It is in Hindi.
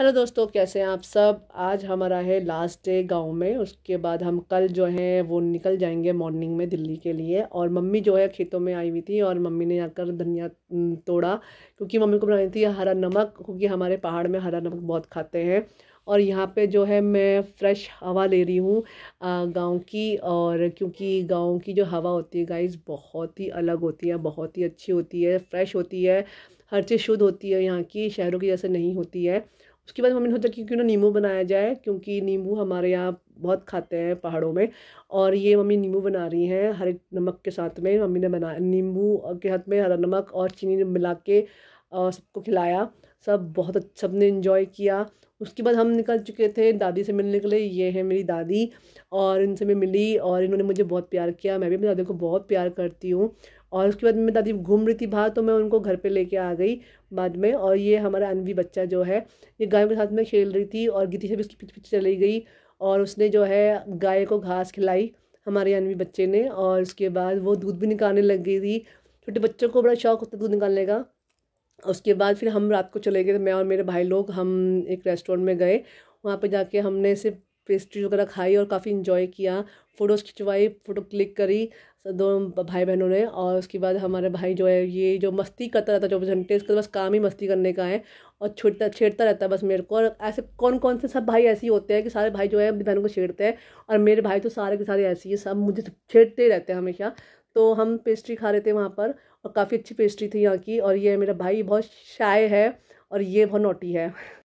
हेलो दोस्तों कैसे हैं आप सब आज हमारा है लास्ट डे गांव में उसके बाद हम कल जो है वो निकल जाएंगे मॉर्निंग में दिल्ली के लिए और मम्मी जो है खेतों में आई हुई थी और मम्मी ने आकर धनिया तोड़ा क्योंकि मम्मी को बनानी थी हरा नमक क्योंकि हमारे पहाड़ में हरा नमक बहुत खाते हैं और यहाँ पे जो है मैं फ़्रेश हवा ले रही हूँ गांव की और क्योंकि गांव की जो हवा होती है गाइस बहुत ही अलग होती है बहुत ही अच्छी होती है फ्रेश होती है हर चीज़ शुद्ध होती है यहाँ की शहरों की जैसे नहीं होती है उसके बाद मम्मी ने सोचा कि क्यों ना नींबू बनाया जाए क्योंकि नींबू हमारे यहाँ बहुत खाते हैं पहाड़ों में और ये मम्मी नींबू बना रही हैं हरे नमक के साथ में मम्मी ने बना नींबू के साथ में हरा नमक और चीनी मिला के और सबको खिलाया सब बहुत अच्छा सबने इन्जॉय किया उसके बाद हम निकल चुके थे दादी से मिलने के लिए ये है मेरी दादी और इनसे मैं मिली और इन्होंने मुझे बहुत प्यार किया मैं भी अपनी दादी को बहुत प्यार करती हूँ और उसके बाद मेरी दादी घूम रही थी बाहर तो मैं उनको घर पे लेके आ गई बाद में और ये हमारा अनवी बच्चा जो है ये गायों के साथ में खेल रही थी और गीति से भी उसके पीछे पीछे चली गई और उसने जो है गाय को घास खिलाई हमारे अनवी बच्चे ने और उसके बाद वो दूध भी निकालने लग गई थी छोटे बच्चों को बड़ा शौक होता दूध निकालने का उसके बाद फिर हम रात को चले गए तो मैं और मेरे भाई लोग हम एक रेस्टोरेंट में गए वहाँ पर जाके हमने सिर्फ पेस्ट्री वगैरह खाई और काफ़ी इन्जॉय किया फ़ोटोज़ खिंचवाई फ़ोटो क्लिक करी दो भाई बहनों ने और उसके बाद हमारे भाई जो है ये जो मस्ती करता रहता है चौबीस घंटे इसका बस काम ही मस्ती करने का है और छेड़ता छेड़ता रहता है बस मेरे को और ऐसे कौन कौन से सब भाई ऐसे ही होते हैं कि सारे भाई जो है अपनी बहनों को छेड़ते हैं और मेरे भाई तो सारे के सारे ऐसे ही सब मुझे छेड़ते ही रहते हैं हमेशा तो हम पेस्ट्री खा रहे थे वहाँ पर और काफ़ी अच्छी पेस्ट्री थी यहाँ की और ये मेरा भाई बहुत शाय है और ये बहुत नोटी है